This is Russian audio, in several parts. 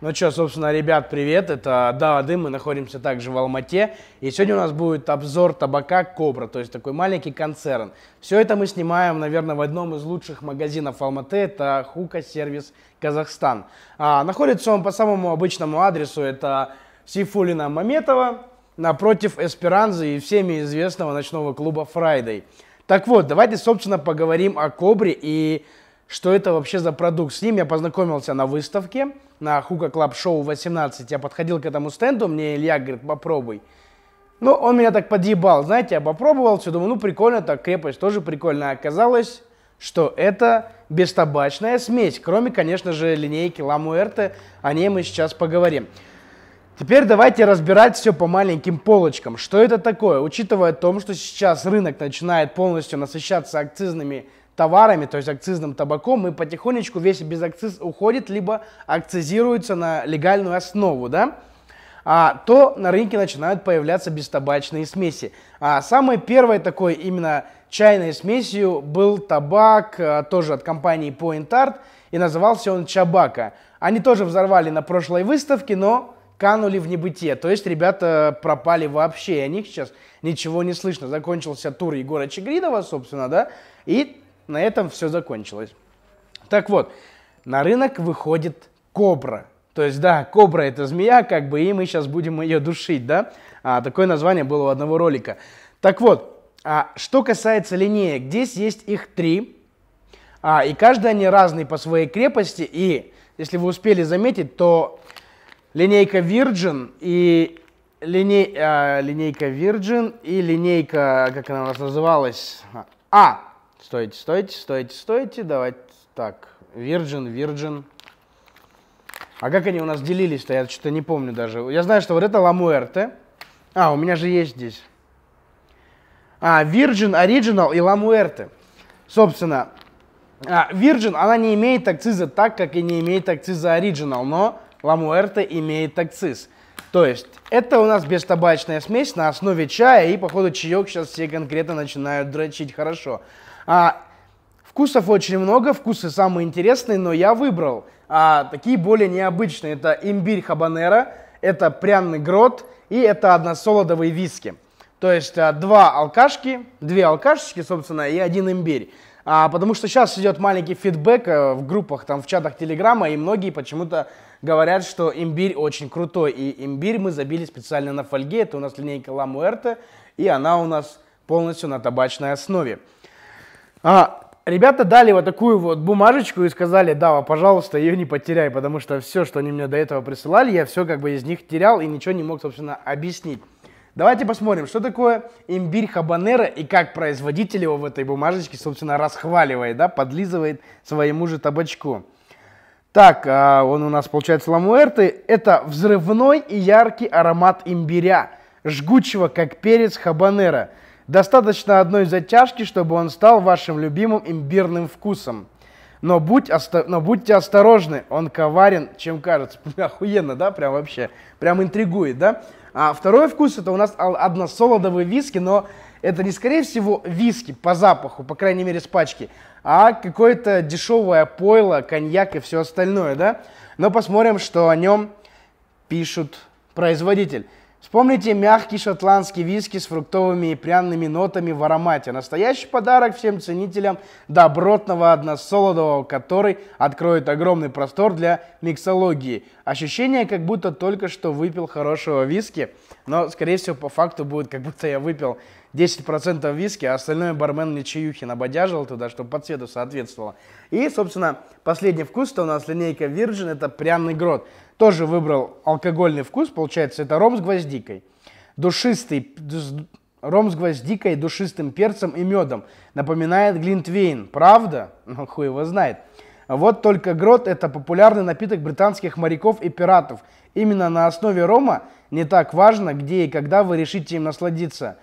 Ну что, собственно, ребят, привет. Это Да, Дым, мы находимся также в Алмате. И сегодня у нас будет обзор табака Кобра, то есть такой маленький концерн. Все это мы снимаем, наверное, в одном из лучших магазинов Алматы. Это Хука Сервис Казахстан. А, находится он по самому обычному адресу. Это Сифулина Маметова, напротив Эсперанзы и всеми известного ночного клуба Фрайдей. Так вот, давайте, собственно, поговорим о Кобре и что это вообще за продукт. С ним я познакомился на выставке, на Хука Клаб Шоу 18. Я подходил к этому стенду, мне Илья говорит, попробуй. Ну, он меня так подъебал, знаете, я попробовал, все, думаю, ну, прикольно, так крепость тоже прикольная. Оказалось, что это бестабачная смесь, кроме, конечно же, линейки Ламуэрте, о ней мы сейчас поговорим. Теперь давайте разбирать все по маленьким полочкам. Что это такое? Учитывая том, что сейчас рынок начинает полностью насыщаться акцизными товарами, то есть акцизным табаком, мы потихонечку весь безакциз уходит, либо акцизируется на легальную основу, да, а, то на рынке начинают появляться бестабачные смеси. А самой первой такой именно чайной смесью был табак, а, тоже от компании Point Art, и назывался он Чабака. Они тоже взорвали на прошлой выставке, но канули в небытие. То есть ребята э, пропали вообще, о них сейчас ничего не слышно. Закончился тур Егора Чегридова, собственно, да, и на этом все закончилось. Так вот, на рынок выходит кобра. То есть, да, кобра это змея, как бы, и мы сейчас будем ее душить, да? А, такое название было у одного ролика. Так вот, а, что касается линеек, здесь есть их три. А, и каждая они разные по своей крепости. И, если вы успели заметить, то линейка Virgin и линей а, линейка Virgin и линейка, как она у нас называлась? А, стойте, стойте, стойте, стойте. Давайте так. Virgin, Virgin. А как они у нас делились-то? Я что-то не помню даже. Я знаю, что вот это Ламуэрте. А, у меня же есть здесь. А, Virgin, Original и Ламуэрте. Собственно, а, Virgin, она не имеет акциза так, как и не имеет акциза Original, но Ламуэрте имеет акциз. То есть это у нас бестабачная смесь на основе чая, и походу чаек сейчас все конкретно начинают дрочить хорошо. А, вкусов очень много, вкусы самые интересные, но я выбрал а, такие более необычные. Это имбирь хабанера, это пряный грот и это односолодовые виски. То есть а, два алкашки, две алкашечки, собственно, и один имбирь. А, потому что сейчас идет маленький фидбэк э, в группах, там, в чатах Телеграма, и многие почему-то говорят, что имбирь очень крутой. И имбирь мы забили специально на фольге. Это у нас линейка Ла Муэрте, и она у нас полностью на табачной основе. А, ребята дали вот такую вот бумажечку и сказали, Дава, пожалуйста, ее не потеряй, потому что все, что они мне до этого присылали, я все как бы из них терял и ничего не мог, собственно, объяснить. Давайте посмотрим, что такое имбирь хабанера и как производитель его в этой бумажечке, собственно, расхваливает, да, подлизывает своему же табачку. Так, а, он у нас получается ламуэрты. Это взрывной и яркий аромат имбиря, жгучего, как перец хабанера. Достаточно одной затяжки, чтобы он стал вашим любимым имбирным вкусом но, будь оста- но будьте осторожны, он коварен, чем кажется. Охуенно, да, прям вообще, прям интригует, да? А второй вкус это у нас односолодовые виски, но это не скорее всего виски по запаху, по крайней мере с пачки, а какое-то дешевое пойло, коньяк и все остальное, да? Но посмотрим, что о нем пишут производитель. Вспомните мягкий шотландский виски с фруктовыми и пряными нотами в аромате. Настоящий подарок всем ценителям добротного односолодового, который откроет огромный простор для миксологии. Ощущение, как будто только что выпил хорошего виски, но, скорее всего, по факту будет, как будто я выпил 10% виски, а остальное бармен мне чаюхи набодяжил туда, чтобы по цвету соответствовало. И, собственно, последний вкус-то у нас линейка Virgin, это пряный грот. Тоже выбрал алкогольный вкус, получается, это ром с гвоздикой. Душистый, ром с гвоздикой, душистым перцем и медом. Напоминает глинтвейн, правда? Ну, хуй его знает. Вот только грот – это популярный напиток британских моряков и пиратов. Именно на основе рома не так важно, где и когда вы решите им насладиться.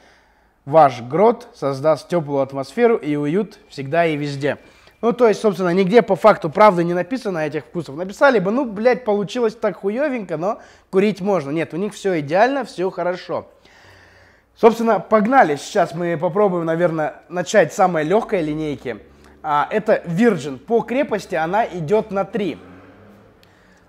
Ваш грот создаст теплую атмосферу и уют всегда и везде. Ну, то есть, собственно, нигде по факту правды не написано этих вкусов. Написали бы, ну, блядь, получилось так хуевенько, но курить можно. Нет, у них все идеально, все хорошо. Собственно, погнали. Сейчас мы попробуем, наверное, начать с самой легкой линейки – а, это Virgin. По крепости она идет на 3.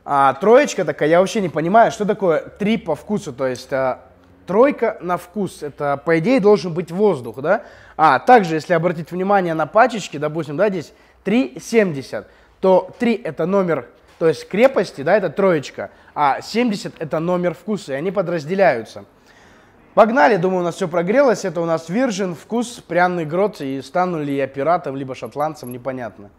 А, троечка такая, я вообще не понимаю, что такое 3 по вкусу, то есть а, тройка на вкус, это по идее должен быть воздух, да? А, также, если обратить внимание на пачечки, допустим, да, здесь 3,70, то 3 это номер то есть крепости, да, это троечка, а 70 это номер вкуса, и они подразделяются. Погнали, думаю, у нас все прогрелось. Это у нас Virgin, вкус, пряный грот. И стану ли я пиратом, либо шотландцем, непонятно.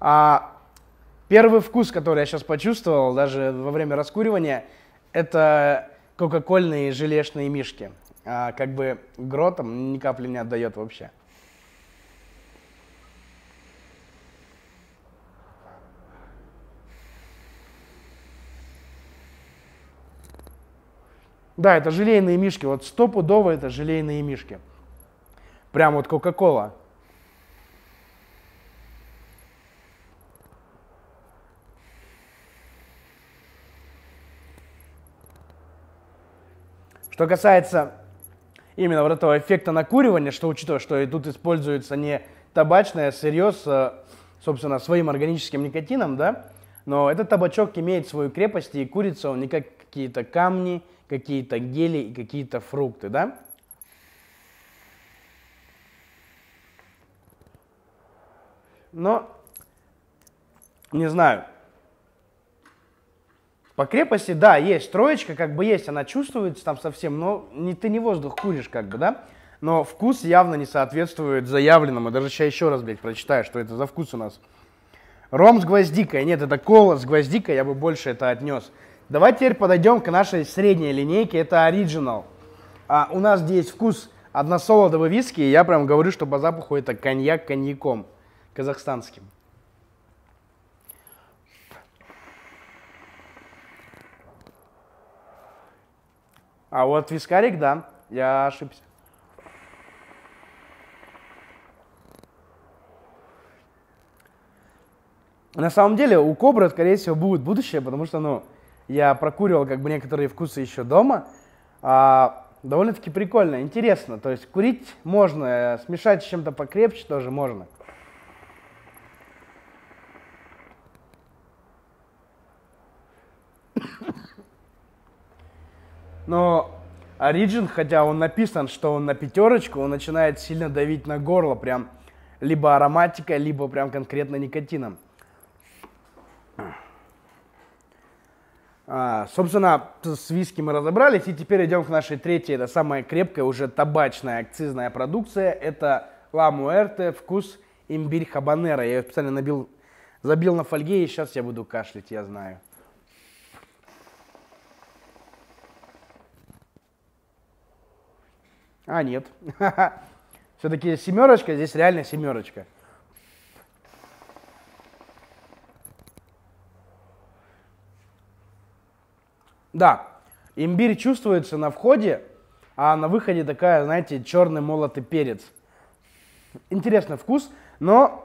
А первый вкус, который я сейчас почувствовал, даже во время раскуривания, это кока-кольные желешные мишки. А как бы гротом ни капли не отдает вообще. Да, это желейные мишки. Вот стопудово это желейные мишки. Прям вот Кока-Кола. Что касается именно вот этого эффекта накуривания, что учитывая, что и тут используется не табачное а сырье с, э, собственно, своим органическим никотином, да, но этот табачок имеет свою крепость, и курица он не как какие-то камни – какие-то гели и какие-то фрукты, да? Но, не знаю, по крепости, да, есть троечка, как бы есть, она чувствуется там совсем, но не, ты не воздух куришь, как бы, да? Но вкус явно не соответствует заявленному. Даже сейчас еще раз, блядь, прочитаю, что это за вкус у нас. Ром с гвоздикой. Нет, это кола с гвоздикой, я бы больше это отнес. Давайте теперь подойдем к нашей средней линейке, это Original. А, у нас здесь вкус односолодовый виски, и я прям говорю, что по запаху это коньяк коньяком казахстанским. А вот вискарик, да, я ошибся. На самом деле у кобры, скорее всего, будет будущее, потому что, ну, я прокуривал как бы некоторые вкусы еще дома. А, довольно-таки прикольно, интересно. То есть курить можно, э, смешать с чем-то покрепче тоже можно. Но Origin, хотя он написан, что он на пятерочку, он начинает сильно давить на горло, прям либо ароматика, либо прям конкретно никотином. А, собственно, с виски мы разобрались, и теперь идем к нашей третьей, это самая крепкая, уже табачная акцизная продукция. Это Ла Муэрте, вкус имбирь хабанера. Я ее специально набил, забил на фольге, и сейчас я буду кашлять, я знаю. А, нет. Все-таки семерочка, здесь реально семерочка. Да, имбирь чувствуется на входе, а на выходе такая, знаете, черный молотый перец. Интересный вкус, но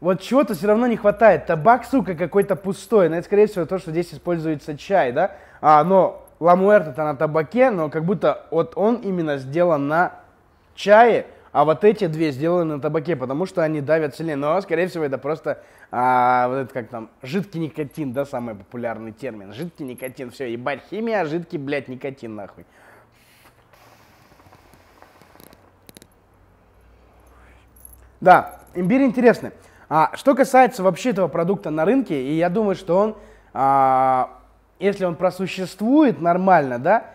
вот чего-то все равно не хватает. Табак, сука, какой-то пустой. Но это, скорее всего, то, что здесь используется чай, да? А, но ламуэрт это на табаке, но как будто вот он именно сделан на чае – а вот эти две сделаны на табаке, потому что они давят сильнее. Но, ну, а, скорее всего, это просто а, вот это как там жидкий никотин, да, самый популярный термин. Жидкий никотин, все, ебать, химия, жидкий, блядь, никотин, нахуй. Да, имбирь интересный. А, что касается вообще этого продукта на рынке, и я думаю, что он, а, если он просуществует нормально, да,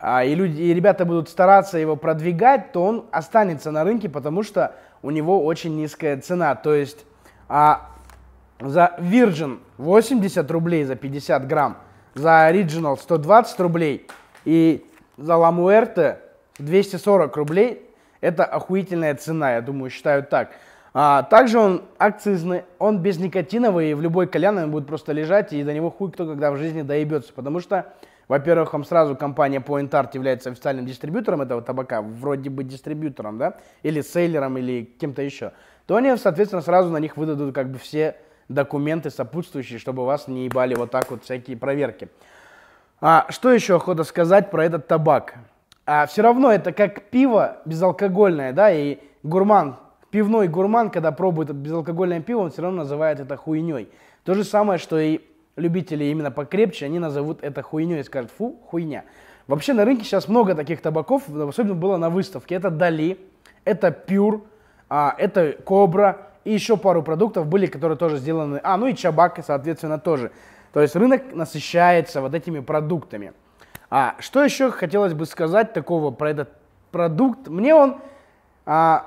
а, и, люди, и ребята будут стараться его продвигать, то он останется на рынке, потому что у него очень низкая цена. То есть а, за Virgin 80 рублей за 50 грамм, за Original 120 рублей и за Ламуэрте 240 рублей. Это охуительная цена, я думаю, считают так. А, также он акцизный, он без никотиновый, и в любой кальяне он будет просто лежать, и до него хуй кто когда в жизни доебется, потому что во-первых, вам сразу компания Point Art является официальным дистрибьютором этого табака, вроде бы дистрибьютором, да, или сейлером, или кем-то еще, то они, соответственно, сразу на них выдадут как бы все документы сопутствующие, чтобы вас не ебали вот так вот всякие проверки. А, что еще охота сказать про этот табак? А, все равно это как пиво безалкогольное, да, и гурман, пивной гурман, когда пробует безалкогольное пиво, он все равно называет это хуйней. То же самое, что и любители именно покрепче, они назовут это хуйней и скажут, фу, хуйня. Вообще на рынке сейчас много таких табаков, особенно было на выставке. Это Дали, это Пюр, а, это Кобра и еще пару продуктов были, которые тоже сделаны. А, ну и Чабак, соответственно, тоже. То есть рынок насыщается вот этими продуктами. А что еще хотелось бы сказать такого про этот продукт? Мне он а,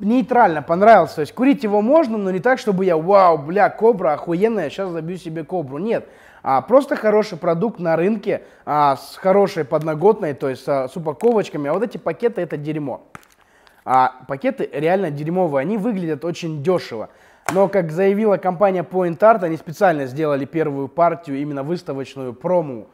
нейтрально понравился. То есть курить его можно, но не так, чтобы я, вау, бля, кобра охуенная, сейчас забью себе кобру. Нет, а просто хороший продукт на рынке а, с хорошей подноготной, то есть а, с упаковочками. А вот эти пакеты это дерьмо. А пакеты реально дерьмовые, они выглядят очень дешево. Но, как заявила компания PointArt, они специально сделали первую партию, именно выставочную прому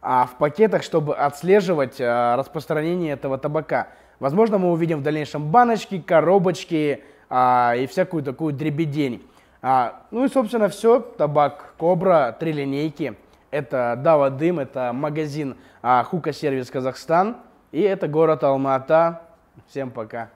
а, в пакетах, чтобы отслеживать э, распространение этого табака. Возможно, мы увидим в дальнейшем баночки, коробочки а, и всякую такую дребедень. А, ну и, собственно, все. Табак Кобра, три линейки. Это Дава Дым, это магазин а, Хука Сервис Казахстан и это город Алма-Ата. Всем пока.